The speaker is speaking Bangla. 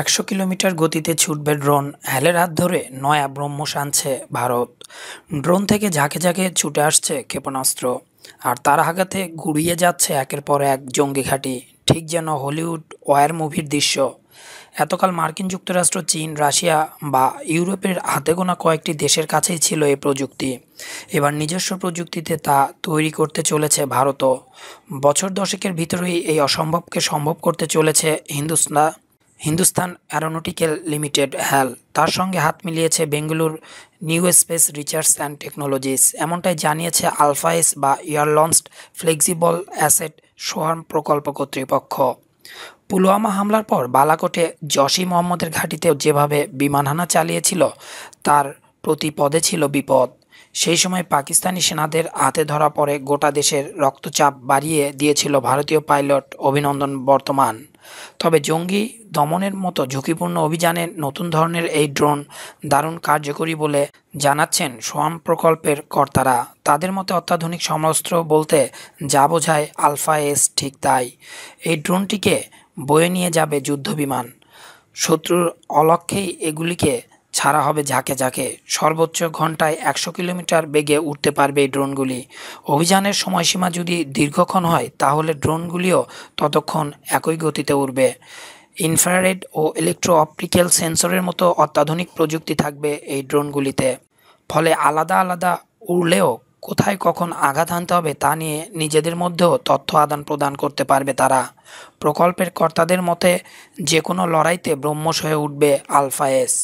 একশো কিলোমিটার গতিতে ছুটবে ড্রোন হ্যালের হাত ধরে নয়া ব্রহ্ম আনছে ভারত ড্রোন থেকে ঝাঁকে ঝাঁকে ছুটে আসছে ক্ষেপণাস্ত্র আর তার আঘাতে গুড়িয়ে যাচ্ছে একের পর এক জঙ্গি ঘাঁটি ঠিক যেন হলিউড ওয়ার মুভির দৃশ্য এতকাল মার্কিন যুক্তরাষ্ট্র চীন রাশিয়া বা ইউরোপের হাতে গোনা কয়েকটি দেশের কাছেই ছিল এই প্রযুক্তি এবার নিজস্ব প্রযুক্তিতে তা তৈরি করতে চলেছে ভারতও বছর দশেকের ভিতরেই এই অসম্ভবকে সম্ভব করতে চলেছে Hindustan Hindustan aeronautical limited HAL তার সঙ্গে হাত মিলিয়েছে Bengaluru new space research and technologies এমনটাই জানিয়েছে আলফাইস বা ইয়ারলঞ্চড ফ্লেক্সিবল অ্যাসেট সোহার্ম প্রকল্প কর্তৃপক্ষ পুলওয়ামা হামলার পর বালাকোটে জসি মোহাম্মদের ঘাঁটিতে যেভাবে বিমান হানা চালিয়েছিল তার প্রতিপদে ছিল বিপদ সেই সময় পাকিস্তানি সেনাদের হাতে ধরা পড়ে গোটা দেশের রক্তচাপ বাড়িয়ে দিয়েছিল ভারতীয় পাইলট অভিনন্দন বর্তমান তবে জঙ্গি দমনের মতো ঝুঁকিপূর্ণ অভিযানে নতুন ধরনের এই ড্রোন দারুণ কার্যকরী বলে জানাচ্ছেন সোয়াম প্রকল্পের কর্তারা তাদের মতে অত্যাধুনিক সমস্ত্র বলতে যা বোঝায় আলফা এস ঠিক তাই এই ড্রোনটিকে বয়ে নিয়ে যাবে যুদ্ধবিমান শত্রুর অলক্ষেই এগুলিকে ছাড়া হবে ঝাঁকে ঝাঁকে সর্বোচ্চ ঘন্টায় একশো কিলোমিটার বেগে উঠতে পারবে এই ড্রোনগুলি অভিযানের সময়সীমা যদি দীর্ঘক্ষণ হয় তাহলে ড্রোনগুলিও ততক্ষণ একই গতিতে উঠবে ইনফ্রারেড ও ইলেকট্রো অপটিক্যাল সেন্সরের মতো অত্যাধুনিক প্রযুক্তি থাকবে এই ড্রোনগুলিতে ফলে আলাদা আলাদা উড়লেও কোথায় কখন আঘাত হানতে হবে তা নিয়ে নিজেদের মধ্যেও তথ্য আদান প্রদান করতে পারবে তারা প্রকল্পের কর্তাদের মতে যে কোনো লড়াইতে ব্রহ্মস হয়ে উঠবে আলফা এস